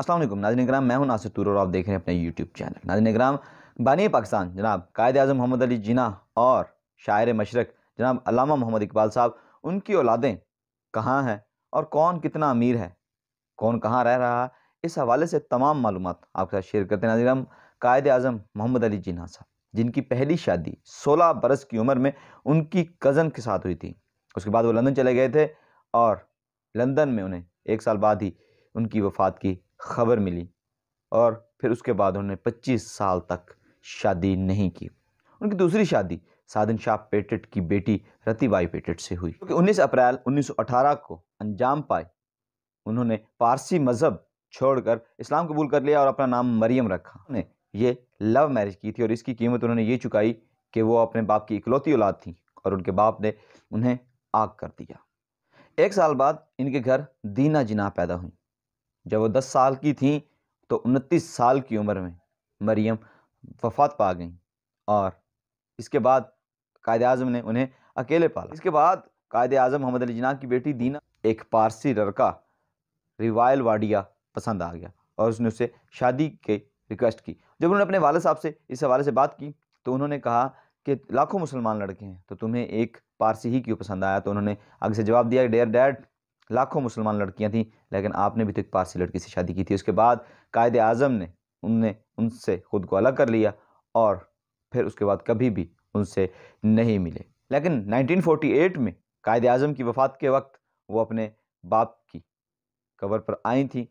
असलम नाजन कराम मैं हूं नासिर तुरर आप देख रहे हैं अपने यूट्यूब चैनल नाजन कराम बानी पाकिस्तान जनाब कायद अजम मोहम्मद अली जिना और शायर मशरक जनाब अलामा मोहम्मद इकबाल साहब उनकी औलादें कहाँ हैं और कौन कितना अमीर है कौन कहाँ रह रहा है इस हवाले से तमाम मालूम आपके साथ शेयर करते हैं नाजन कराम कायद अजम मोहम्मद अली जिना साहब जिनकी पहली शादी सोलह बरस की उम्र में उनकी कज़न के साथ हुई थी उसके बाद वो लंदन चले गए थे और लंदन में उन्हें एक साल बाद ही उनकी वफात की खबर मिली और फिर उसके बाद उन्होंने 25 साल तक शादी नहीं की उनकी दूसरी शादी साधन शाह पेटेट की बेटी रतिबाई पेटेट से हुई क्योंकि उन्नीस अप्रैल 1918 को अंजाम पाए उन्होंने पारसी मज़हब छोड़कर इस्लाम कबूल कर लिया और अपना नाम मरियम रखा उन्होंने ये लव मैरिज की थी और इसकी कीमत उन्होंने ये चुकाई कि वो अपने बाप की इकलौती औलाद थी और उनके बाप ने उन्हें आग कर दिया एक साल बाद इनके घर दीना जिना पैदा हुई जब वो दस साल की थी तो उनतीस साल की उम्र में मरियम वफात पा गई और इसके बाद कायद अजम ने उन्हें अकेले पाला इसके बाद कायद अजम मोहम्मद अली जना की बेटी दीना एक पारसी लड़का रिवायल वाडिया पसंद आ गया और उसने उसे शादी के रिक्वेस्ट की जब उन्होंने अपने वाले साहब से इस हवाले से बात की तो उन्होंने कहा कि लाखों मुसलमान लड़के हैं तो तुम्हें एक पारसी ही क्यों पसंद आया तो उन्होंने आगे से जवाब दिया डेयर डैड लाखों मुसलमान लड़कियां थीं लेकिन आपने भी तो एक पारसी लड़की से शादी की थी उसके बाद कायद आज़म ने उनने उनसे ख़ुद को अलग कर लिया और फिर उसके बाद कभी भी उनसे नहीं मिले लेकिन 1948 में कायद अजम की वफ़ात के वक्त वो अपने बाप की कबर पर आई थी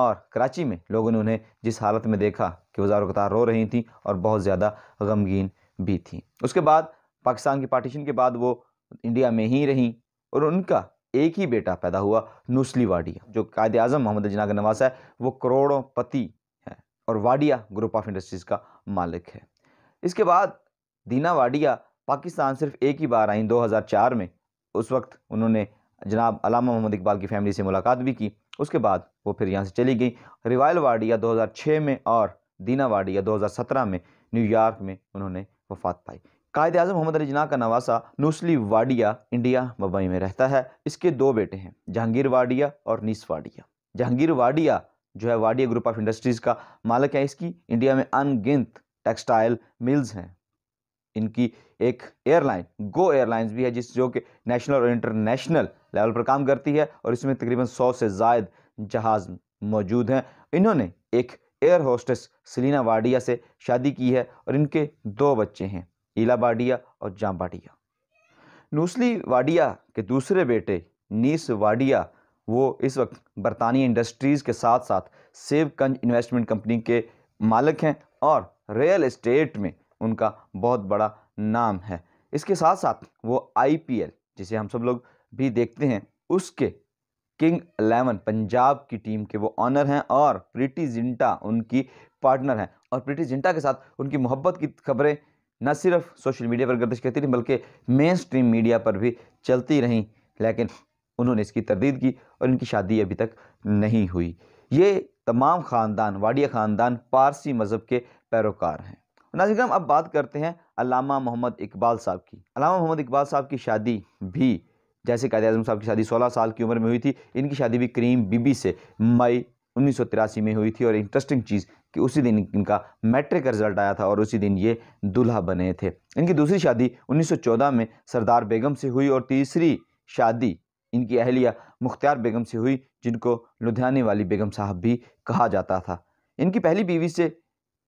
और कराची में लोगों ने उन्हें जिस हालत में देखा कि वो कतार रो रही थी और बहुत ज़्यादा गमगीन भी थी उसके बाद पाकिस्तान की पार्टीशन के बाद वो इंडिया में ही रहीं और उनका एक ही बेटा पैदा हुआ नूसली वाडिया जो कायद अजम मोहम्मद जिना का नवासा है वो करोड़ों पति है और वाडिया ग्रुप ऑफ इंडस्ट्रीज़ का मालिक है इसके बाद दीना वाडिया पाकिस्तान सिर्फ एक ही बार आई 2004 में उस वक्त उन्होंने जनाब अलामा मोहम्मद इकबाल की फैमिली से मुलाकात भी की उसके बाद वो फिर यहाँ से चली गई रिवायल वाडिया 2006 में और दीना वाडिया 2017 में न्यूयॉर्क में उन्होंने वफात पाई कायद अजम मोहम्मद अली जना का नवासा नूसली वाडिया इंडिया मुंबई में रहता है इसके दो बेटे हैं जहांगीर वाडिया और नीस वाडिया जहांगीर वाडिया जो है वाडिया ग्रुप ऑफ इंडस्ट्रीज़ का मालिक है इसकी इंडिया में अनगिनत टेक्सटाइल मिल्स हैं इनकी एक एयरलाइन गो एयरलाइंस भी है जिस जो कि नेशनल और इंटरनेशनल लेवल पर काम करती है और इसमें तकरीबन सौ से जायद जहाज़ मौजूद हैं इन्होंने एक एयर होस्टेस सलीना वाडिया से शादी की है और इनके दो बच्चे हैं वाडिया और जाम्बाडिया नूसली वाडिया के दूसरे बेटे नीस वाडिया वो इस वक्त बरतानी इंडस्ट्रीज़ के साथ साथ सेवकंज इन्वेस्टमेंट कंपनी के मालिक हैं और रियल इस्टेट में उनका बहुत बड़ा नाम है इसके साथ साथ वो आईपीएल जिसे हम सब लोग भी देखते हैं उसके किंग अलेवन पंजाब की टीम के वो ऑनर हैं और प्रीति जिंटा उनकी पार्टनर हैं और प्रीति जिंटा के साथ उनकी मोहब्बत की खबरें न सिर्फ सोशल मीडिया पर गर्दिश करती रही बल्कि मेन स्ट्रीम मीडिया पर भी चलती रहीं लेकिन उन्होंने इसकी तरदीद की और इनकी शादी अभी तक नहीं हुई ये तमाम ख़ानदान वाडिया ख़ानदान पारसी मज़हब के पैरोकार हैं नाजिक अब बात करते हैं अलामा मोहम्मद इकबाल साहब की अलामा मोहम्मद इकबाल साहब की शादी भी जैसे कायद अजम साहब की शादी 16 साल की उम्र में हुई थी इनकी शादी भी करीम बीबी से मई 1983 में हुई थी और इंटरेस्टिंग चीज़ कि उसी दिन इनका मैट्रिक रिजल्ट आया था और उसी दिन ये दूल्हा बने थे इनकी दूसरी शादी 1914 में सरदार बेगम से हुई और तीसरी शादी इनकी अहलिया मुख्तियार बेगम से हुई जिनको लुधियाने वाली बेगम साहब भी कहा जाता था इनकी पहली बीवी से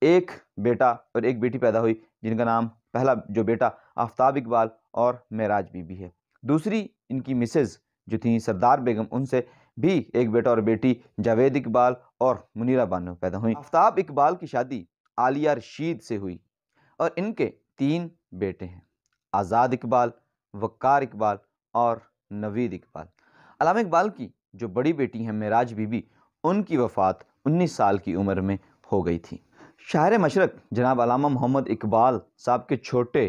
एक बेटा और एक बेटी पैदा हुई जिनका नाम पहला जो बेटा आफ्ताब इकबाल और महराज बीबी है दूसरी इनकी मिसेज़ जो थी सरदार बेगम उनसे भी एक बेटा और बेटी जावेद इकबाल और मुनीरा बानो पैदा हुई आफ्ताब इकबाल की शादी आलिया रशीद से हुई और इनके तीन बेटे हैं आज़ाद इकबाल वक़ार इकबाल और नवीद इकबाल अलाम इकबाल की जो बड़ी बेटी हैं मेराज बीबी उनकी वफ़ात 19 साल की उम्र में हो गई थी शायर मशरक जनाब अलामा मोहम्मद इकबाल साहब के छोटे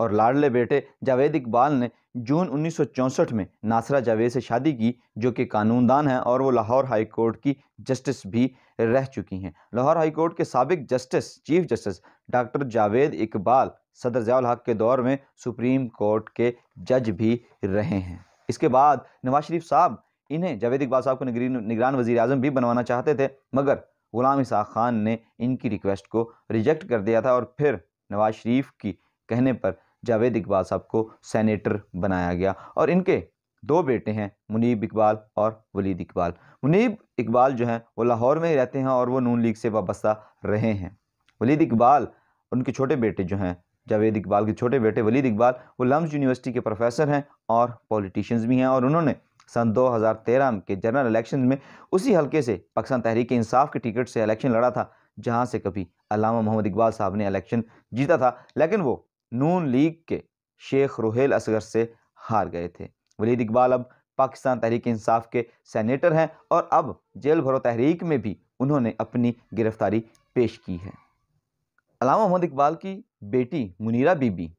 और लाडले बेटे जावेद इकबाल ने जून उन्नीस में नासरा जावेद से शादी की जो कि कानूनदान हैं और वो लाहौर हाई कोर्ट की जस्टिस भी रह चुकी हैं लाहौर हाई कोर्ट के सबक justice chief justice doctor Javed Iqbal सदर जयाल हक के दौर में सुप्रीम कोर्ट के जज भी रहे हैं इसके बाद नवाज शरीफ साहब इन्हें जावेद इकबाल साहब को निगरान वजी अजम भी बनवाना चाहते थे मगर ग़ुलाम इसा खान ने इनकी रिक्वेस्ट को रिजेक्ट कर दिया था और फिर नवाज शरीफ की कहने पर जावेद इकबाल साहब को सेनेटर बनाया गया और इनके दो बेटे हैं मुनीब इकबाल और वलीद इकबाल मुनीब इकबाल जो हैं वो लाहौर में ही रहते हैं और वो नून लीग से वाबस्ता रहे हैं वलीद इकबाल उनके छोटे बेटे जो हैं जावेद इकबाल के छोटे बेटे वलीद इकबाल वो लम्स यूनिवर्सिटी के प्रोफेसर हैं और पॉलिटिशियंस भी हैं और उन्होंने सन 2013 के जनरल इलेक्शन में उसी हलके से पाकिस्तान तहरीक इंसाफ के टिकट से इलेक्शन लड़ा था जहाँ से कभी अलामा मोहम्मद इकबाल साहब ने इलेक्शन जीता था लेकिन वो नून लीग के शेख रोहेल असगर से हार गए थे वलीद इकबाल अब पाकिस्तान तहरीक इंसाफ के सैनेटर हैं और अब जेल भरो तहरीक में भी उन्होंने अपनी गिरफ्तारी पेश की है अलामा मोहम्मद इकबाल की बेटी मुनीरा बीबी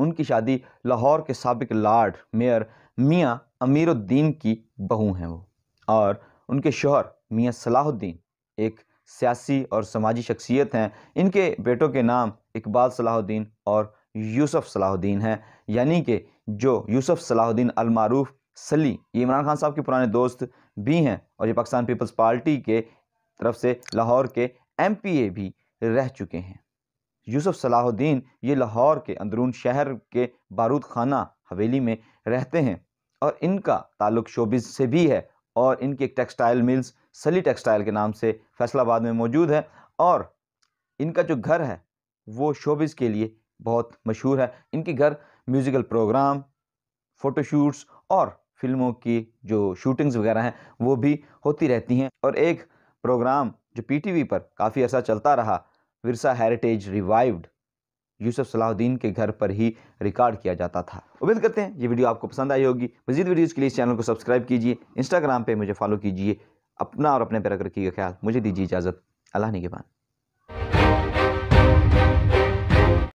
उनकी शादी लाहौर के सबक लार्ड मेयर मियाँ अमीरुद्दीन की बहू हैं वो और उनके शोहर मियाँ सलाहुद्दीन एक सियासी और समाजी शख्सियत हैं इनके बेटों के नाम इकबाल सलाहुद्दीन और यूसुफ सलाहुद्दीन है यानी कि जो यूसुफ सलाहुद्दीन अलमारूफ सली ये इमरान खान साहब के पुराने दोस्त भी हैं और ये पाकिस्तान पीपल्स पार्टी के तरफ से लाहौर के एम पी ए भी रह चुके हैं यूसुफ सलाहुद्दीन ये लाहौर के अंदरून शहर के बारूद खाना हवेली में रहते हैं और इनका ताल्लुक शोबिस से भी है और इनकी एक टेक्सटाइल मिल्स सली टेक्सटाइल के नाम से फैसलाबाद में मौजूद है और इनका जो घर है वो शोबिस के लिए बहुत मशहूर है इनके घर म्यूज़िकल प्रोग्राम फ़ोटोशूट्स और फिल्मों की जो शूटिंग्स वगैरह हैं वो भी होती रहती हैं और एक प्रोग्राम जो पीटीवी पर काफ़ी अर्सा चलता रहा विरसा हेरिटेज रिवाइव्ड यूसुफ सलाहुद्दीन के घर पर ही रिकॉर्ड किया जाता था उम्मीद करते हैं ये वीडियो आपको पसंद आई होगी मजीद वीडियोज़ के लिए इस चैनल को सब्सक्राइब कीजिए इंस्टाग्राम पर मुझे फॉलो कीजिए अपना और अपने पैरक रखिएगा ख्याल मुझे दीजिए इजाज़त अल्लाह के बाद